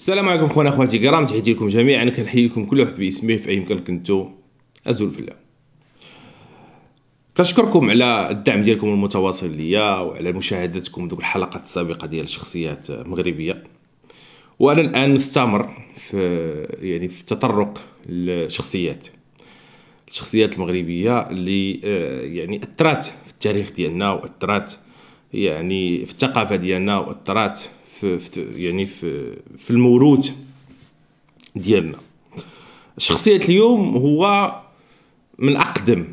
السلام عليكم خونا اخواتي كرام تحياتي لكم جميعا كنحييكم كل واحد باسمه في اي مكان كنتو ازول في الله كنشكركم على الدعم ديالكم المتواصل ليا وعلى مشاهدتكم دوك الحلقات السابقه ديال شخصيات مغربيه وانا الان مستمر في يعني في التطرق للشخصيات الشخصيات المغربيه اللي آه، يعني اثرات في التاريخ ديالنا واثرات يعني في الثقافه ديالنا واثرات في, في يعني في في الموروث ديالنا شخصية اليوم هو من أقدم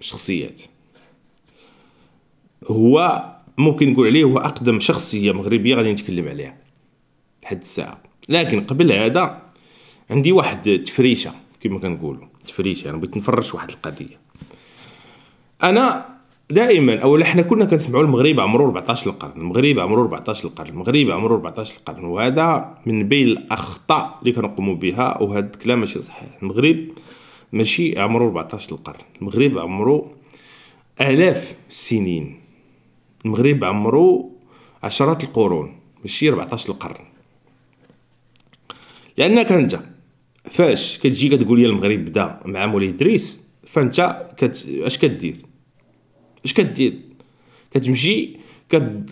الشخصيات هو ممكن نقول عليه هو أقدم شخصية مغربية غادي نتكلم عليها لحد الساعة لكن قبل هذا عندي واحد تفريشة كما كنقولوا تفريشة أنا بغيت نفرش واحد القضية أنا دائما اول احنا كنا كنسمعوا المغرب عمره 14 القرن المغرب عمره 14 القرن المغرب عمره 14 القرن وهذا من بين الاخطاء اللي كنقوموا بها وهذا الكلام ماشي صحيح المغرب ماشي عمره 14 القرن المغرب عمره الاف السنين المغرب عمره عشرات القرون ماشي 14 القرن لانك انت فاش كتجي كتقول لي المغرب بدا مع مولاي ادريس فانت كت... اش كدير اش كدير كتمشي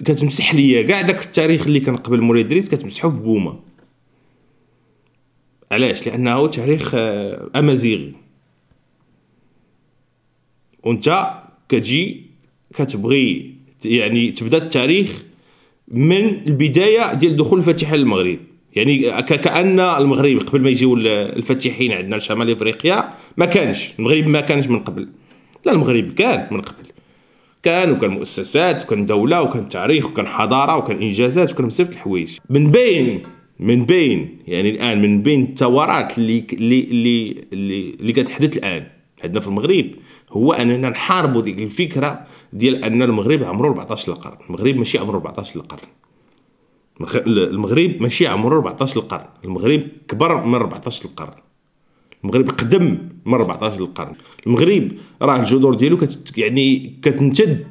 كتمسح ليا كاع داك التاريخ اللي كان قبل مولد ادريس كتمسحو بقومه علاش لانه تاريخ آه، امازيغي وانت كتجي كتبغي يعني تبدا التاريخ من البدايه ديال دخول الفاتحه للمغرب يعني كان المغرب قبل ما يجيو الفاتحين عندنا لشمال افريقيا ما كانش المغرب ما كانش من قبل لا المغرب كان من قبل كان وكان مؤسسات وكان دوله وكان تاريخ وكان حضاره وكان انجازات وكان بزاف الحوايج من بين من بين يعني الان من بين الثورات اللي اللي اللي اللي كتحدث الان عندنا في المغرب هو اننا نحاربوا ديك الفكره ديال ان المغرب عمره 14 القرن المغرب ماشي عمره 14 القرن المغرب ماشي عمره 14 القرن المغرب كبر من 14 القرن المغرب قدم من 14 القرن المغرب راه الجذور ديالو كت يعني كتمتد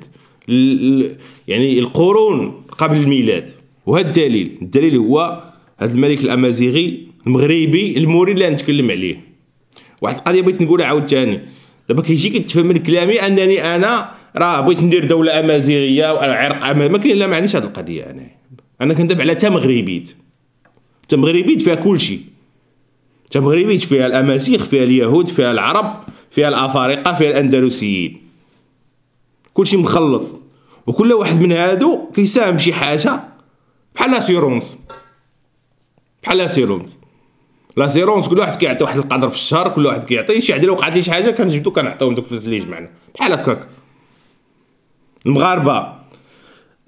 يعني القرون قبل الميلاد وهذا الدليل الدليل هو هذا الملك الامازيغي المغربي الموري اللي نتكلم عليه واحد القضيه بغيت نقولها عاوتاني دابا كيجي كيتفهم من كلامي انني انا راه بغيت ندير دوله امازيغيه وعرق امازيغي ما كاين لا ما عنديش هذه القضيه انا انا كندافع على تا مغربيت تا مغربيت فيها كلشي تمغربيت فيها الامازيغ فيها اليهود فيها العرب فيها الافارقه فيها الاندلسيين كلشي مخلط وكل واحد من هادو كيساهم شي حاجه بحال لاسيرونس بحال لاسيرونس لاسيرونس كل واحد كيعطي واحد القدر في الشهر كل واحد كيعطي شي حاجه لو وقعت شي حاجه كنجبدو كنعطيوهم دوك الفلوس اللي جمعنا بحال هكاك المغاربه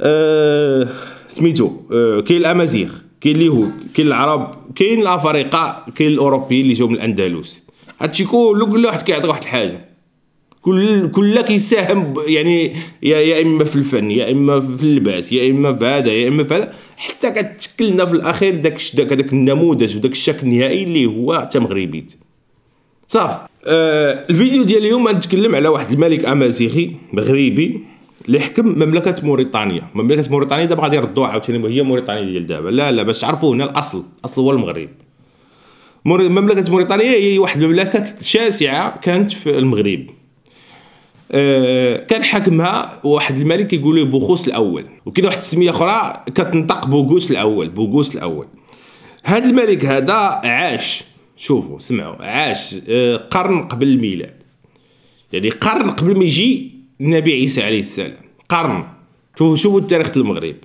أه سميتو أه كاين الامازيغ كاين اليهود كاين العرب كاين الافارقه كاين الاوروبيين اللي جاو من الاندلس هادشي كله كل واحد كيعطي واحد الحاجه كل كل كيساهم يعني يا, يا اما في الفن يا اما في اللباس يا اما في هذا يا اما في هذا حتى كتشكل لنا في الاخير داك داك هذاك النموذج وداك الشكل النهائي اللي هو مغربي صافي آه الفيديو ديال اليوم غنتكلم على واحد الملك امازيغي مغربي اللي حكم مملكه موريتانيا مملكه موريتانيا دابا غادي يردوها عاوتاني هي موريتانيا ديال دابا لا لا باش تعرفوا هنا الاصل الاصل هو المغرب مملكه موريتانيا هي واحد المملكه شاسعه كانت في المغرب أه كان حاكمها واحد الملك كيقولوا بوغوس الاول وكاين واحد التسميه اخرى كتنطق بوغوس الاول بوغوس الاول هذا الملك هذا عاش شوفوا سمعوا عاش آه، قرن قبل الميلاد يعني قرن قبل ما يجي النبي عيسى عليه السلام قرن شوفوا شوفوا تاريخ المغرب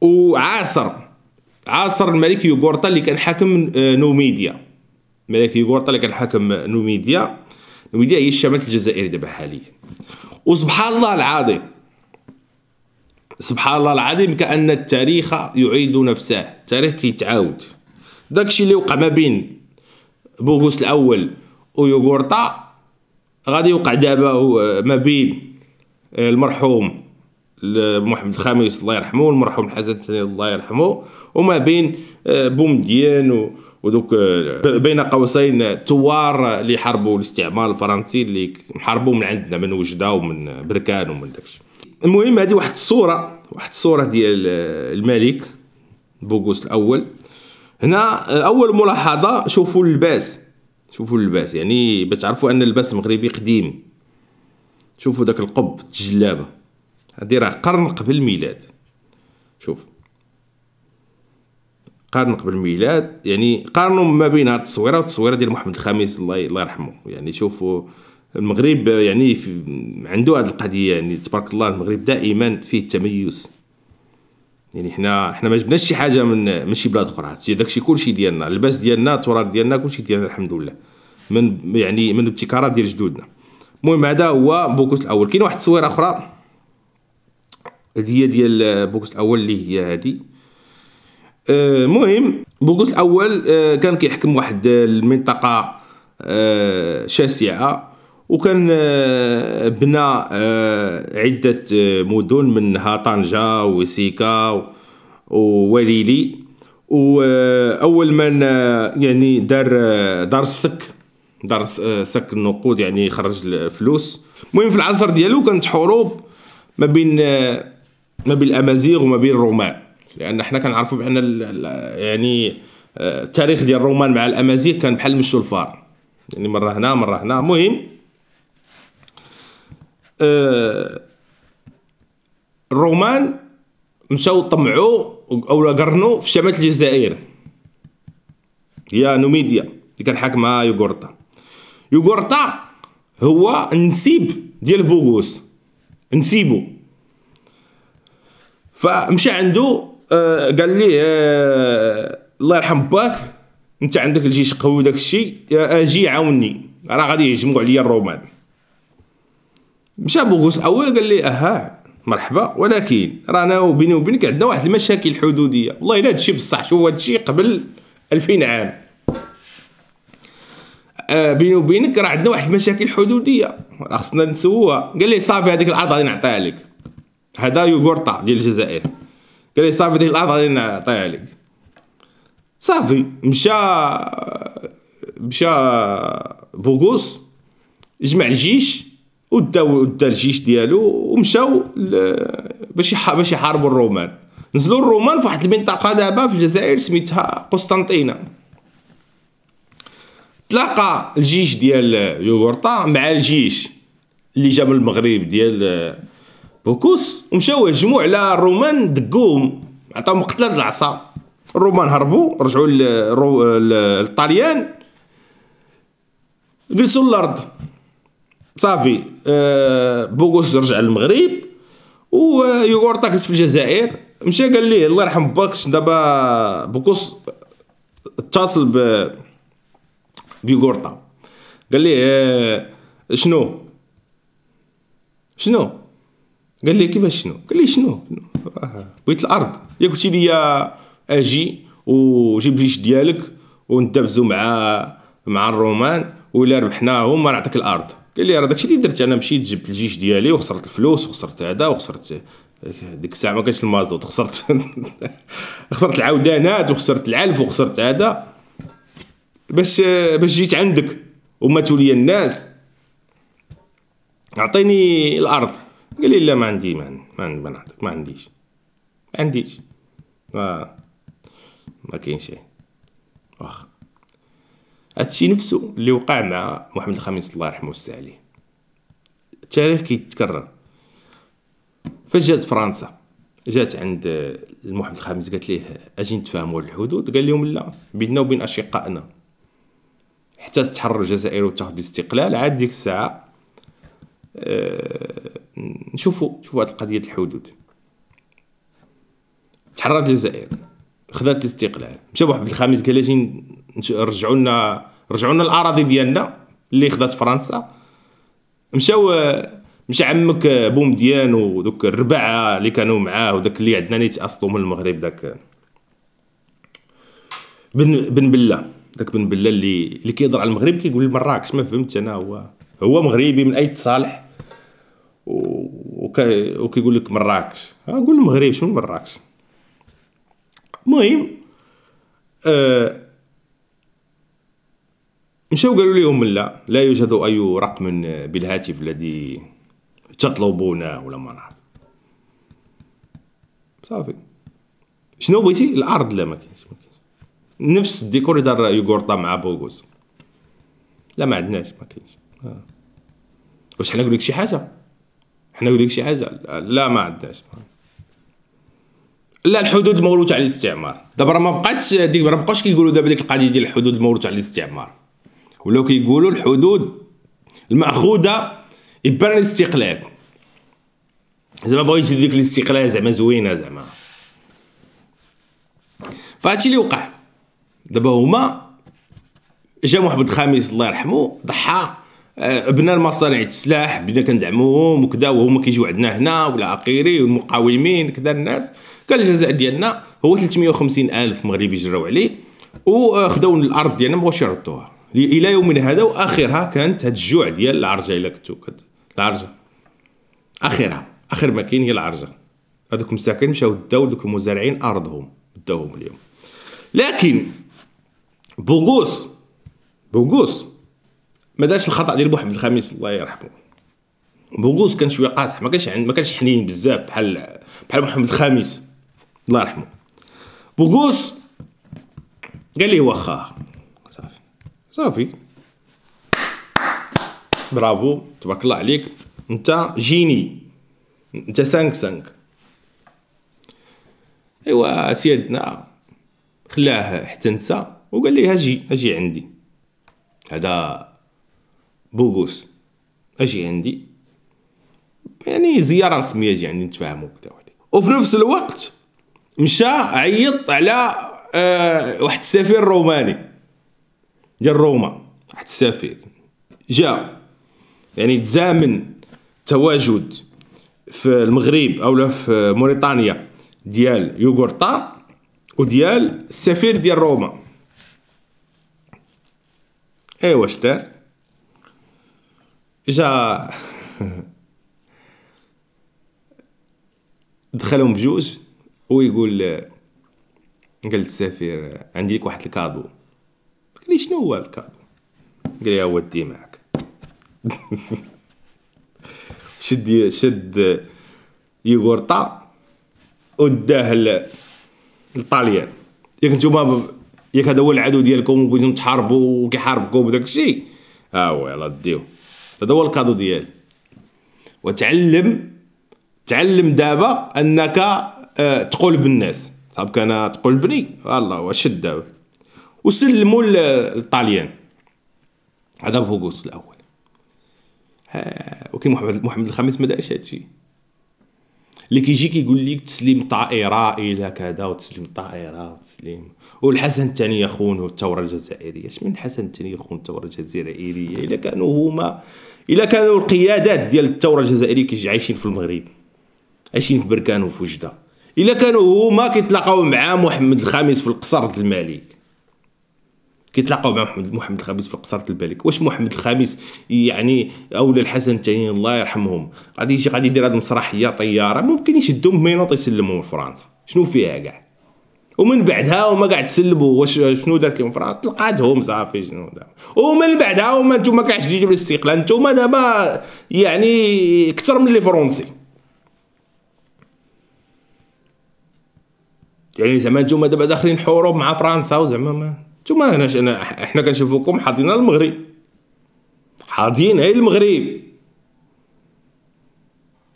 وعاصر عاصر الملك يوغورتا اللي كان حاكم آه، نوميديا الملك يوغورتا اللي كان حاكم آه، نوميديا نوميديا هي الشمال الجزائري دابا حاليا وسبحان الله العظيم سبحان الله العظيم كأن التاريخ يعيد نفسه التاريخ كيتعاود داكشي اللي وقع ما بين بوغوس الاول ويوغورتا غادي يوقع دابا ما بين آه، المرحوم محمد الخامس الله يرحمه والمرحوم الحسن الثاني الله يرحمه وما بين آه، بومديان ودوك آه، بين قوسين الثوار اللي حاربوا الاستعمار الفرنسي اللي حاربوا من عندنا من وجده ومن بركان ومن داكشي المهم هذه واحد الصوره واحد الصوره ديال الملك بوغوس الاول هنا اول ملاحظه شوفوا اللباس شوفوا اللباس يعني باش تعرفوا ان اللباس المغربي قديم شوفوا داك القب الجلابه هذه راه قرن قبل الميلاد شوف قرن قبل الميلاد يعني قارنوا ما بين هاد التصويره والتصويره ديال محمد الخامس الله الله يرحمه يعني شوفوا المغرب يعني عنده هذه القضيه يعني تبارك الله المغرب دائما فيه التميز يعني حنا حنا ما جبناش شي حاجه من من شي بلاد اخرى هادشي داكشي كلشي ديالنا اللباس ديالنا التراث ديالنا كلشي ديالنا الحمد لله من يعني من ابتكارات ديال جدودنا المهم هذا هو بوكس الاول كاين واحد التصويره اخرى هي ديال بوكس الاول اللي هي هذه آه، المهم بوكس الاول آه، كان كيحكم واحد المنطقه آه، شاسعه وكان آه، بنى آه، عدة آه، مدن منها طنجة وسيكا ووليلي وأول من يعني دار دار السك دار سك النقود يعني خرج الفلوس المهم في العصر ديالو كانت حروب ما بين ما بين الامازيغ وما بين الرومان لان حنا كنعرفوا بان يعني التاريخ ديال الرومان مع الامازيغ كان بحال مشو الفار يعني مره هنا مره هنا المهم الرومان آه، مشاو طمعوا او قرنوا في شمال الجزائر هي نوميديا اللي كان حاكمها يوغورتا يوغورتا هو نسيب ديال بوغوس نسيبو فمشى عنده آه، قال لي آه، الله يرحم باك انت عندك الجيش قوي داكشي اجي عاوني راه غادي يهجموا عليا الرومان مشى بوغوس اول قال لي اها مرحبا ولكن رانا بيني وبينك عندنا واحد المشاكل حدوديه والله الا هادشي بصح شوف هادشي قبل 2000 عام آه بيني وبينك راه عندنا واحد المشاكل حدوديه راه خصنا نسووها قال لي صافي هذيك الارض غادي نعطيها لك هذا يوغورطا ديال الجزائر قال لي صافي هذيك الارض غادي نعطيها لك صافي مشى مشى بوغوس جمع الجيش وداو ودا الجيش ديالو ومشاو باش باش يحاربوا الرومان نزلوا الرومان فواحد المنطقه دابا في الجزائر سميتها قسطنطينه تلاقى الجيش ديال يوغورطا مع الجيش اللي جا من المغرب ديال بوكوس ومشاو هجموا على الرومان دقوهم عطاهم قتله العصا الرومان هربوا رجعوا للطليان جلسوا الارض صافي آه بوغوس رجع للمغرب ويغور آه، طاكس في الجزائر مشى قال ليه الله يرحم باكش دابا بوغوس اتصل ب بيغورطا قال ليه آه، شنو شنو قال ليه كيفاش شنو قال ليه شنو بغيت الارض يا قلتي ليا اجي وجيب الجيش ديالك وندبزو مع مع الرومان ولا ربحنا هما نعطيك الارض قال لي راه داكشي اللي درت انا مشيت جبت الجيش ديالي وخسرت الفلوس وخسرت هذا وخسرت ديك الساعه ما كانش المازوت خسرت خسرت العودانات وخسرت العلف وخسرت هذا باش باش جيت عندك وماتوا لي الناس اعطيني الارض قال لي لا ما عندي ما عندي ما نعطيك ما عنديش ما عنديش ما ما كاين شي واخا هادشي نفسه اللي وقع مع محمد الخامس الله يرحمه ويوسع عليه التاريخ كيتكرر فاش جات فرنسا جات عند محمد الخامس قالت ليه اجي نتفاهموا على الحدود قال لهم لا بيننا وبين اشقائنا حتى تحرر الجزائر وتاخذ الاستقلال عاد ديك الساعه أه نشوفوا شوفوا هاد القضيه الحدود تحررت الجزائر خذات الاستقلال مشى واحد الخميس قال اجي رجعوا لنا رجعوا لنا الاراضي ديالنا اللي خذات فرنسا مشاو مش عمك بومديان ودوك الربعه اللي كانوا معاه وداك اللي عندنا اللي تاصلوا من المغرب داك بن بن بله داك بن بله اللي اللي كيهضر على المغرب كيقول مراكش ما فهمت انا هو هو مغربي من اي تصالح وكيقول لك مراكش قول المغرب شنو مراكش المهم آه مشاو قالوا لهم لا لا يوجد اي رقم بالهاتف الذي تطلبونه ولا ما نعرف صافي شنو بغيتي الارض لا ما كاينش نفس الديكور دار يوغورطا مع بوغوز لا ما عندناش ما كاينش آه. واش حنا نقول لك شي حاجه حنا نقول لك شي حاجه لا ما عندناش لا الحدود الموروثه على الاستعمار دابا راه ما بقاتش ديك ما بقاوش كيقولوا دابا ديك القضيه ديال الحدود الموروثه على الاستعمار ولاو كيقولوا الحدود الماخوذه إبان الاستقلال زعما بغاو يجدوا ديك الاستقلال زعما زوينه زعما فهادشي اللي وقع دابا هما جا محمد الخامس الله يرحمه ضحى آه، بنا المصانع السلاح بدنا كندعموهم وكذا وهما كيجيو عندنا هنا ولا اخيري والمقاومين كذا الناس كان الجزاء ديالنا هو 350 الف مغربي جراو عليه وخداو الارض ديالنا مابغاوش يردوها الى يومنا هذا واخرها كانت هاد الجوع ديال العرجه الا كنتو العرجه اخرها اخر ما كاين هي العرجه هذوك المساكن مشاو داو دوك المزارعين ارضهم داوهم اليوم لكن بوغوس بوغوس ما داش الخطا ديال بوحمد الخميس الله يرحمه بوغوز كان شويه قاصح ما كانش ما كانش حنين بزاف بحال بحال محمد الخامس الله يرحمه بوغوز قال لي واخا صافي صافي برافو تبارك الله عليك انت جيني انت سانك سانك ايوا سيدنا خلاه حتى نسى وقال لي هاجي اجي عندي هذا بوغوس اجي عندي يعني زياره رسميه اجي عندي نتفاهموا كذا وفي نفس الوقت مشى عيط على أه واحد السفير روماني ديال روما واحد السفير جا يعني تزامن تواجد في المغرب او في موريتانيا ديال يوغورتا وديال السفير ديال روما ايوا واش دار جا دخلهم بجوج ويقول قال للسفير عندي لك واحد الكادو قال لي شنو هو الكادو قال لي ودي معك شد شد يغورطا وداه للطاليان ياك نتوما ياك هذا هو العدو ديالكم وبغيتو تحاربوا وكيحاربكم وداك الشيء آه، ها هو يلاه ديوه هذا هو الكادو ديالي وتعلم تعلم دابا انك أه تقول بالناس صاحب كان تقول بني الله واش دابا وسلموا للطاليان هذا بوغوس الأول آه، وكي محمد محمد الخامس ما دارش هادشي اللي كيجي كيقول لك تسليم طائره الى إيه كذا وتسليم طائره وتسليم والحسن الثاني يخون الثوره الجزائريه اش من الحسن الثاني يخون الثوره الجزائريه الا كانوا هما الا كانوا القيادات ديال الثوره الجزائريه كيجي عايشين في المغرب عايشين في بركان وفي وجده الا كانوا هما كيتلاقاو مع محمد الخامس في القصر الملك كيتلاقاو مع محمد محمد الخامس في قصرة البالك واش محمد الخامس يعني اولا الحسن الثاني الله يرحمهم غادي يجي غادي يدير هذه المسرحيه طياره ممكن يشدهم مينوط يسلمهم لفرنسا شنو فيها كاع ومن بعدها هما قاعد تسلبوا واش شنو دارت لهم فرنسا تلقاتهم صافي شنو دار ومن بعدها هما نتوما كاع تجيو الاستقلال نتوما دابا يعني اكثر من لي فرونسي يعني زعما نتوما دابا داخلين حروب مع فرنسا وزعما ما نتوما هنا انا حنا كنشوفوكم حاضين المغرب حاضين غير المغرب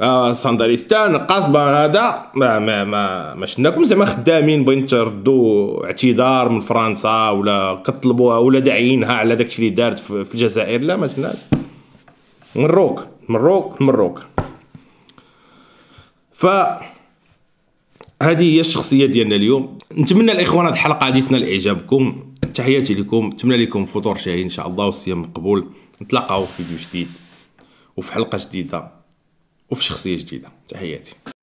آه ساندريستان قصبة هذا ما ما ما, ما شناكم زعما خدامين بغيتو تردوا اعتذار من فرنسا ولا كطلبوها ولا داعينها على داكشي اللي دارت في الجزائر لا ما شناش مروك مروك مروك ف هذه هي الشخصيه ديالنا اليوم نتمنى الاخوان هذه الحلقه تنال اعجابكم تحياتي لكم نتمنى لكم فطور شهي ان شاء الله والصيام مقبول نتلاقاو في فيديو جديد وفي حلقه جديده وفي شخصيه جديده تحياتي